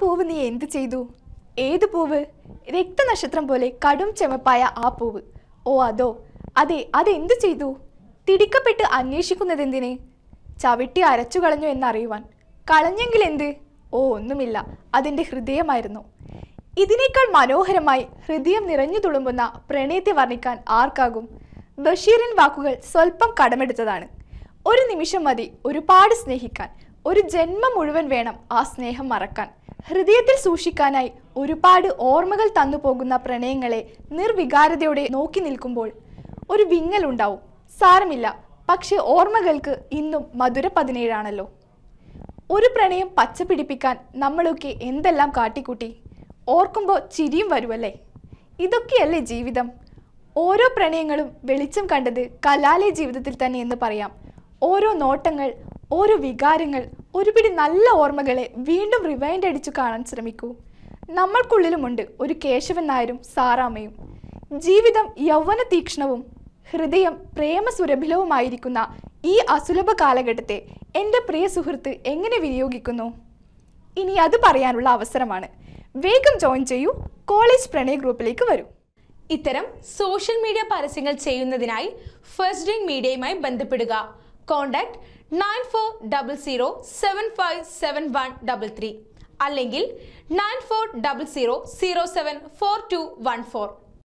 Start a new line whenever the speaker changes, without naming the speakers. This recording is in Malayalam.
പൂവ് നീ എന്ത് ചെയ്തു ഏത് പൂവ് രക്തനക്ഷത്രം പോലെ കടും ചെമപ്പായ ആ പൂവ് ഓ അതോ അതെ അതെന്ത് ചെയ്തു തിടിക്കപ്പെട്ട് അന്വേഷിക്കുന്നതെന്തിന് ചവിട്ടി അരച്ചു കളഞ്ഞു എന്നറിയുവാൻ കളഞ്ഞെങ്കിൽ എന്ത് ഓ ഒന്നുമില്ല അതിൻ്റെ ഹൃദയമായിരുന്നു ഇതിനേക്കാൾ മനോഹരമായി ഹൃദയം നിറഞ്ഞു തുളുമ്പുന്ന പ്രണയത്തെ വർണ്ണിക്കാൻ ആർക്കാകും ബഷീറിൻ വാക്കുകൾ സ്വല്പം കടമെടുത്തതാണ് ഒരു നിമിഷം മതി ഒരുപാട് സ്നേഹിക്കാൻ ഒരു ജന്മം മുഴുവൻ വേണം ആ സ്നേഹം മറക്കാൻ ഹൃദയത്തിൽ സൂക്ഷിക്കാനായി ഒരുപാട് ഓർമ്മകൾ തന്നു പോകുന്ന പ്രണയങ്ങളെ നിർവികാരതയോടെ നോക്കി നിൽക്കുമ്പോൾ ഒരു ഉണ്ടാവും സാരമില്ല പക്ഷേ ഓർമ്മകൾക്ക് ഇന്നും മധുര പതിനേഴാണല്ലോ ഒരു പ്രണയം പച്ച പിടിപ്പിക്കാൻ നമ്മളൊക്കെ എന്തെല്ലാം കാട്ടിക്കൂട്ടി ഓർക്കുമ്പോൾ ചിരിയും വരുമല്ലേ ഇതൊക്കെയല്ലേ ജീവിതം ഓരോ പ്രണയങ്ങളും വെളിച്ചം കണ്ടത് കലാലയ ജീവിതത്തിൽ തന്നെ എന്ന് പറയാം ഓരോ നോട്ടങ്ങൾ ഓരോ വികാരങ്ങൾ ഒരുപിടി നല്ല ഓർമ്മകളെ വീണ്ടും റിവൈൻഡ് അടിച്ചു കാണാൻ ശ്രമിക്കൂ നമ്മൾക്കുള്ളിലുമുണ്ട് ഒരു കേശവൻ നായരും സാറാമയും ജീവിതം യൗവന തീക്ഷണവും ഹൃദയം പ്രേമസുരഭിലവുമായിരിക്കുന്ന ഈ അസുലഭ കാലഘട്ടത്തെ എൻ്റെ പ്രിയ സുഹൃത്ത് എങ്ങനെ വിനിയോഗിക്കുന്നു ഇനി അത് പറയാനുള്ള അവസരമാണ് വേഗം ജോയിൻ ചെയ്യൂ കോളേജ് പ്രണയ ഗ്രൂപ്പിലേക്ക് വരൂ
ഇത്തരം സോഷ്യൽ മീഡിയ പരസ്യങ്ങൾ ചെയ്യുന്നതിനായി ഫസ്റ്റ് ഡ്രിങ് മീഡിയയുമായി ബന്ധപ്പെടുക contact nine four double zero seven five seven one double three അല്ലെങ്കിൽ nine four double zero zero seven four two one four